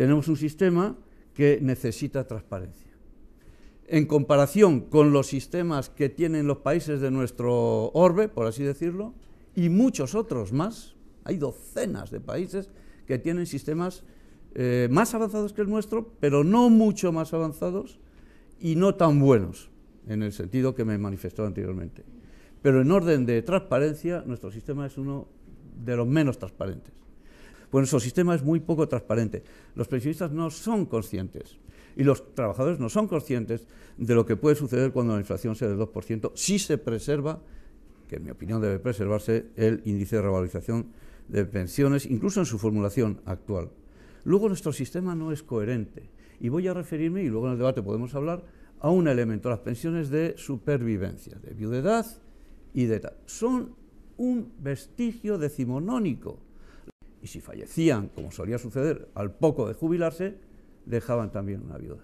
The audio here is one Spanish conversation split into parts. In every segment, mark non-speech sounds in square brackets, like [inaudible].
tenemos un sistema que necesita transparencia. En comparación con los sistemas que tienen los países de nuestro orbe, por así decirlo, y muchos otros más, hay docenas de países que tienen sistemas eh, más avanzados que el nuestro, pero no mucho más avanzados y no tan buenos, en el sentido que me manifestó anteriormente. Pero en orden de transparencia, nuestro sistema es uno de los menos transparentes. Pues nuestro sistema es muy poco transparente. Los pensionistas no son conscientes y los trabajadores no son conscientes de lo que puede suceder cuando la inflación sea del 2% si se preserva, que en mi opinión debe preservarse, el índice de revalorización de pensiones, incluso en su formulación actual. Luego nuestro sistema no es coherente y voy a referirme, y luego en el debate podemos hablar, a un elemento, las pensiones de supervivencia, de viudedad y de edad. Son un vestigio decimonónico y si fallecían, como solía suceder, al poco de jubilarse, dejaban también una viuda.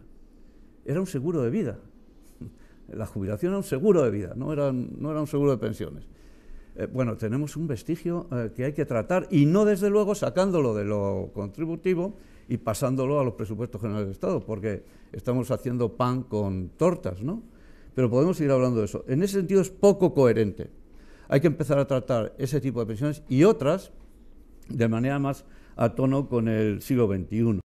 Era un seguro de vida. [laughs] La jubilación era un seguro de vida, no era, no era un seguro de pensiones. Eh, bueno, tenemos un vestigio eh, que hay que tratar y no desde luego sacándolo de lo contributivo y pasándolo a los presupuestos generales del Estado, porque estamos haciendo pan con tortas, ¿no? Pero podemos seguir hablando de eso. En ese sentido es poco coherente. Hay que empezar a tratar ese tipo de pensiones y otras de manera más a tono con el siglo XXI.